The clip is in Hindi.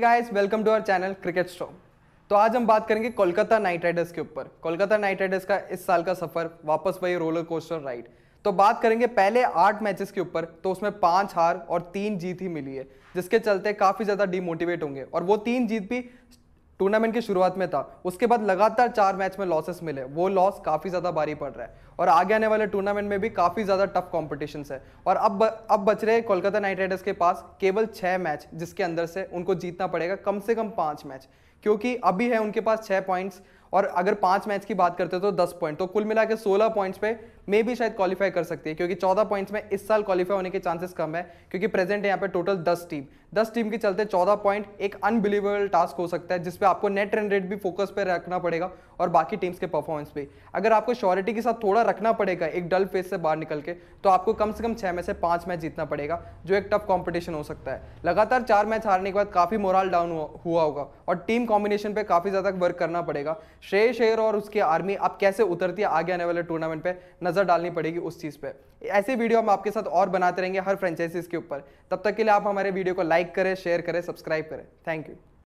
guys welcome to our channel cricket storm तो आज हम बात करेंगे कोलकाता नाइट राइडर्स के ऊपर कोलकाता नाइट राइडर्स का इस साल का सफर वापस वही रोलर कोस्टर राइड तो बात करेंगे पहले आठ मैचेस के ऊपर तो उसमें पांच हार और तीन जीत ही मिली है जिसके चलते काफ़ी ज़्यादा डिमोटिवेट होंगे और वो तीन जीत भी टूर्नामेंट की शुरुआत में था उसके बाद लगातार चार मैच में लॉसेस मिले वो लॉस काफ़ी ज़्यादा भारी पड़ रहा है और आगे आने वाले टूर्नामेंट में भी काफ़ी ज़्यादा टफ कॉम्पिटिशन है और अब अब बच रहे कोलकाता नाइट राइडर्स के पास केवल छः मैच जिसके अंदर से उनको जीतना पड़ेगा कम से कम पाँच मैच क्योंकि अभी है उनके पास छः पॉइंट्स और अगर पांच मैच की बात करते तो दस पॉइंट तो कुल मिला के सोलह पॉइंट्स पे मे भी शायद क्वालिफाई कर सकती है क्योंकि चौदह पॉइंट्स में इस साल क्वालिफाई होने के चांसेस कम है क्योंकि प्रेजेंट है यहाँ पे टोटल दस टीम दस टीम के चलते चौदह पॉइंट एक अनबिलीवेबल टास्क हो सकता है जिसपे आपको नेट रन रेट भी फोकस पे रखना पड़ेगा और बाकी टीम्स के परफॉर्मेंस पे अगर आपको श्योरिटी के साथ थोड़ा रखना पड़ेगा एक डल फेस से बाहर निकल के तो आपको कम से कम छः में से पाँच मैच जीतना पड़ेगा जो एक टफ कॉम्पिटिशन हो सकता है लगातार चार मैच हारने के बाद काफी मोरल डाउन हुआ होगा और टीम कॉम्बिनेशन पर काफी ज्यादा वर्क करना पड़ेगा श्रेय शेयर और उसकी आर्मी अब कैसे उतरती है आगे आने वाले टूर्नामेंट पे नजर डालनी पड़ेगी उस चीज़ पे ऐसे वीडियो हम आपके साथ और बनाते रहेंगे हर फ्रेंचाइजीज के ऊपर तब तक के लिए आप हमारे वीडियो को लाइक करें शेयर करें सब्सक्राइब करें थैंक यू